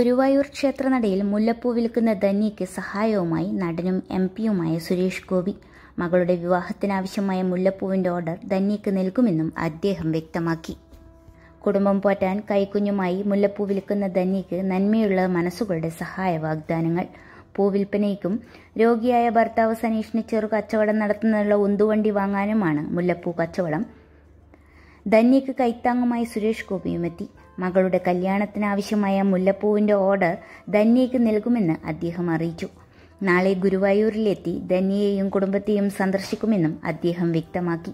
ഗുരുവായൂർ ക്ഷേത്രനടയിൽ മുല്ലപ്പൂ വിൽക്കുന്ന ധന്യയ്ക്ക് സഹായവുമായി നടനും എം പിയുമായ സുരേഷ് ഗോപി മകളുടെ വിവാഹത്തിനാവശ്യമായ മുല്ലപ്പൂവിന്റെ ഓർഡർ ധന്യയ്ക്ക് നൽകുമെന്നും അദ്ദേഹം വ്യക്തമാക്കി കുടുംബം പോറ്റാൻ കൈക്കുഞ്ഞുമായി മുല്ലപ്പൂ വിൽക്കുന്ന ധന്യയ്ക്ക് നന്മയുള്ള മനസ്സുകളുടെ സഹായ വാഗ്ദാനങ്ങൾ പൂവിൽപ്പനയ്ക്കും രോഗിയായ ഭർത്താവ് സനീഷിന് ചെറു കച്ചവടം നടത്തുന്നതിനുള്ള ഉന്തുവണ്ടി വാങ്ങാനുമാണ് മുല്ലപ്പൂ കച്ചവടം ധന്യക്ക് കൈത്താങ്ങുമായി സുരേഷ് ഗോപിയുമെത്തി മകളുടെ കല്യാണത്തിനാവശ്യമായ മുല്ലപ്പൂവിൻ്റെ ഓർഡർ ധന്യയ്ക്ക് നൽകുമെന്ന് അദ്ദേഹം അറിയിച്ചു നാളെ ഗുരുവായൂരിലെത്തി ധന്യയെയും കുടുംബത്തെയും സന്ദർശിക്കുമെന്നും അദ്ദേഹം വ്യക്തമാക്കി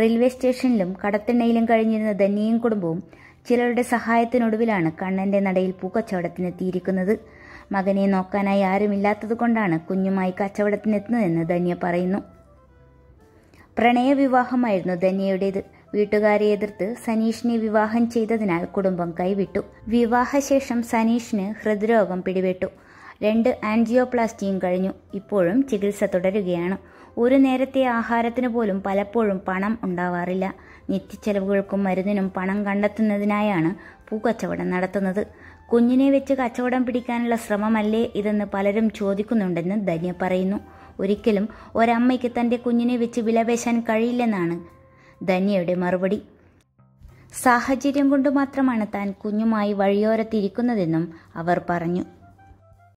റെയിൽവേ സ്റ്റേഷനിലും കടത്തെണ്ണയിലും കഴിഞ്ഞിരുന്ന ധന്യയും കുടുംബവും ചിലരുടെ സഹായത്തിനൊടുവിലാണ് കണ്ണന്റെ നടയിൽ പൂക്കച്ചവടത്തിനെത്തിയിരിക്കുന്നത് മകനെ നോക്കാനായി ആരുമില്ലാത്തതുകൊണ്ടാണ് കുഞ്ഞുമായി കച്ചവടത്തിനെത്തുന്നതെന്ന് ധന്യ പറയുന്നു പ്രണയവിവാഹമായിരുന്നു ധന്യയുടേത് വീട്ടുകാരെ എതിർത്ത് സനീഷിനെ വിവാഹം ചെയ്തതിനാൽ കുടുംബം കൈവിട്ടു വിവാഹശേഷം സനീഷിന് ഹൃദ്രോഗം പിടിപെട്ടു രണ്ട് ആൻജിയോപ്ലാസ്റ്റിയും കഴിഞ്ഞു ഇപ്പോഴും ചികിത്സ തുടരുകയാണ് ഒരു നേരത്തെ ആഹാരത്തിന് പോലും പലപ്പോഴും പണം ഉണ്ടാവാറില്ല നിത്യച്ചെലവുകൾക്കും മരുന്നിനും പണം കണ്ടെത്തുന്നതിനായാണ് പൂക്കച്ചവടം നടത്തുന്നത് കുഞ്ഞിനെ വെച്ച് കച്ചവടം പിടിക്കാനുള്ള ശ്രമമല്ലേ ഇതെന്ന് പലരും ചോദിക്കുന്നുണ്ടെന്ന് ധന്യ പറയുന്നു ഒരിക്കലും ഒരമ്മയ്ക്ക് തൻ്റെ കുഞ്ഞിനെ വെച്ച് വിലപേശാൻ കഴിയില്ലെന്നാണ് ധന്യയുടെ മറുപടി സാഹചര്യം കൊണ്ട് മാത്രമാണ് താൻ കുഞ്ഞുമായി വഴിയോരത്തിരിക്കുന്നതെന്നും അവർ പറഞ്ഞു